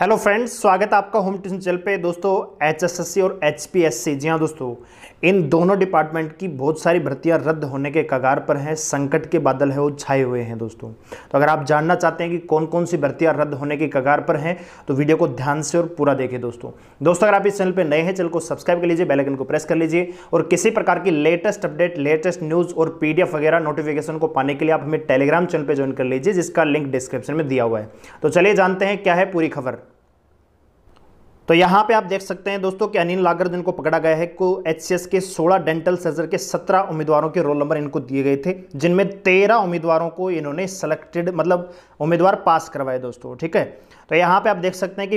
hello friends स्वागत है आपका होम ट्यूशन चैनल पे दोस्तों एचएसएससी और एचपीएससी जी हाँ दोस्तों इन दोनों डिपार्टमेंट की बहुत सारी भर्तियां रद्द होने के कगार पर हैं संकट के बादल है वो छाए हुए हैं दोस्तों तो अगर आप जानना चाहते हैं कि कौन कौन सी भर्तियां रद्द होने के कगार पर हैं तो वीडियो को ध्यान से और पूरा देखें दोस्तों दोस्तों अगर आप इस चैनल पर नए हैं चैनल को सब्सक्राइब कर लीजिए बेलाइकन को प्रेस कर लीजिए और किसी प्रकार की लेटेस्ट अपडेट लेटेस्ट न्यूज़ और पी वगैरह नोटिफिकेशन को पाने के लिए आप हमें टेलीग्राम चैनल पर ज्वाइन कर लीजिए जिसका लिंक डिस्क्रिप्शन में दिया हुआ है तो चलिए जानते हैं क्या है पूरी खबर तो यहाँ पे आप देख सकते हैं दोस्तों कि अनिल लागर जिनको पकड़ा गया है को एच के 16 डेंटल सर्जर के 17 उम्मीदवारों के रोल नंबर इनको दिए गए थे जिनमें 13 उम्मीदवारों को इन्होंने सेलेक्टेड मतलब उम्मीदवार पास करवाए दोस्तों ठीक है तो यहाँ पे आप देख सकते हैं कि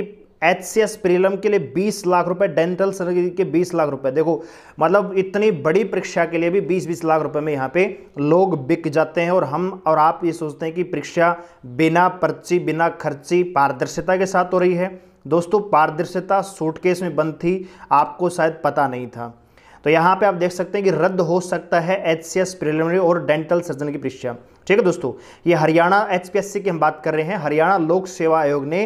एच सी एस के लिए बीस लाख रुपए डेंटल सर्जरी के बीस लाख रुपये देखो मतलब इतनी बड़ी परीक्षा के लिए भी बीस बीस लाख रुपये में यहाँ पे लोग बिक जाते हैं और हम और आप ये सोचते हैं कि परीक्षा बिना पर्ची बिना खर्ची पारदर्शिता के साथ हो रही है दोस्तों पारदर्शिता सूटकेस में बंद थी आपको शायद पता नहीं था तो यहाँ पे आप देख सकते हैं कि रद्द हो सकता है एच सी एस प्रिलिमिनरी और डेंटल सर्जन की परीक्षा ठीक है दोस्तों ये हरियाणा एच की हम बात कर रहे हैं हरियाणा लोक सेवा आयोग ने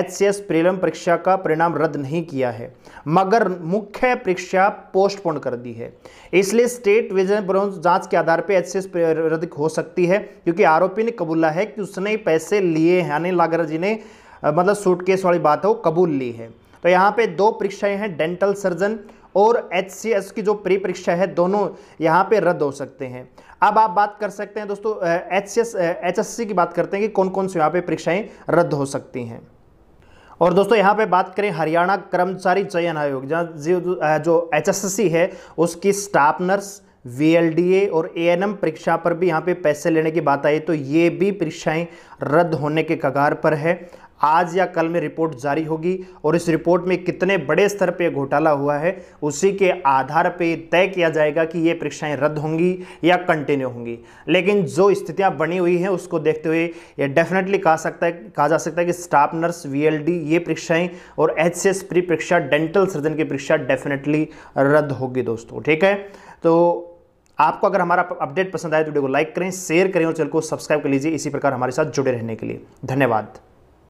एच सी एस परीक्षा का परिणाम रद्द नहीं किया है मगर मुख्य परीक्षा पोस्टपोन कर दी है इसलिए स्टेट विजन ब्रोंस जांच के आधार पर एच सी एस रद्द हो सकती है क्योंकि आरोपी ने कबूला है कि उसने पैसे लिए हैं अनिल नागर जी ने मतलब सूटकेस वाली बात है वो कबूल ली है तो यहाँ पे दो परीक्षाएं हैं डेंटल सर्जन और एच की जो प्री परीक्षा है दोनों यहाँ पे रद्द हो सकते हैं अब आप बात कर सकते हैं दोस्तों एच एस की बात करते हैं कि कौन कौन से यहाँ पे परीक्षाएं रद्द हो सकती हैं और दोस्तों यहाँ पे बात करें हरियाणा कर्मचारी चयन आयोग जहाँ जो एचएससी है उसकी स्टाफ नर्स वीएलडीए और एएनएम परीक्षा पर भी यहाँ पे पैसे लेने की बात आई तो ये भी परीक्षाएं रद्द होने के कगार पर है आज या कल में रिपोर्ट जारी होगी और इस रिपोर्ट में कितने बड़े स्तर पे घोटाला हुआ है उसी के आधार पे तय किया जाएगा कि ये परीक्षाएं रद्द होंगी या कंटिन्यू होंगी लेकिन जो स्थितियां बनी हुई हैं उसको देखते हुए ये डेफिनेटली कहा सकता है कहा जा सकता है कि स्टाफ नर्स वी ये परीक्षाएँ और एच प्री परीक्षा डेंटल सर्जन की परीक्षा डेफिनेटली रद्द होगी दोस्तों ठीक है तो आपको अगर हमारा अपडेट पसंद आए तो वीडियो को लाइक करें शेयर करें और चैनल को सब्सक्राइब कर लीजिए इसी प्रकार हमारे साथ जुड़े रहने के लिए धन्यवाद